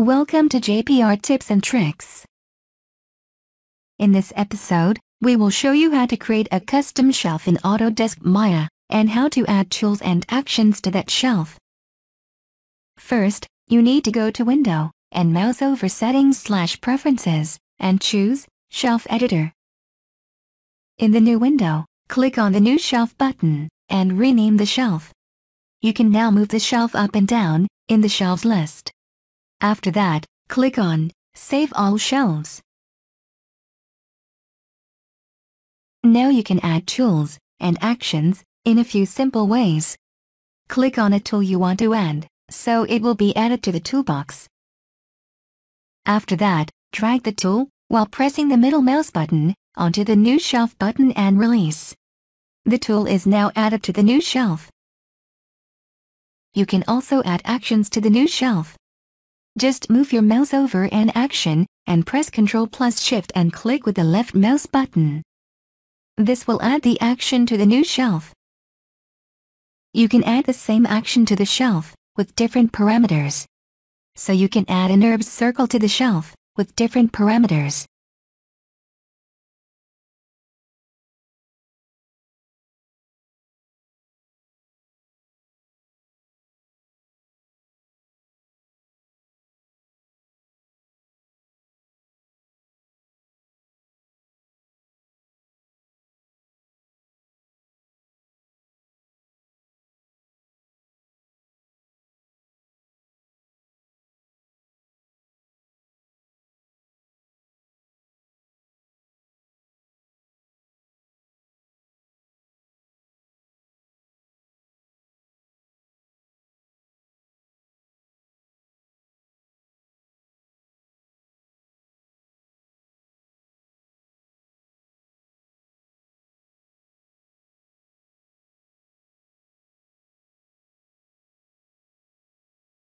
Welcome to JPR Tips and Tricks. In this episode, we will show you how to create a custom shelf in Autodesk Maya, and how to add tools and actions to that shelf. First, you need to go to Window, and mouse over Settings slash Preferences, and choose Shelf Editor. In the new window, click on the New Shelf button, and rename the shelf. You can now move the shelf up and down, in the shelves list. After that, click on Save All Shelves. Now you can add tools and actions in a few simple ways. Click on a tool you want to add, so it will be added to the toolbox. After that, drag the tool while pressing the middle mouse button onto the new shelf button and release. The tool is now added to the new shelf. You can also add actions to the new shelf. Just move your mouse over an action and press Ctrl plus Shift and click with the left mouse button. This will add the action to the new shelf. You can add the same action to the shelf with different parameters. So you can add an herbs circle to the shelf with different parameters.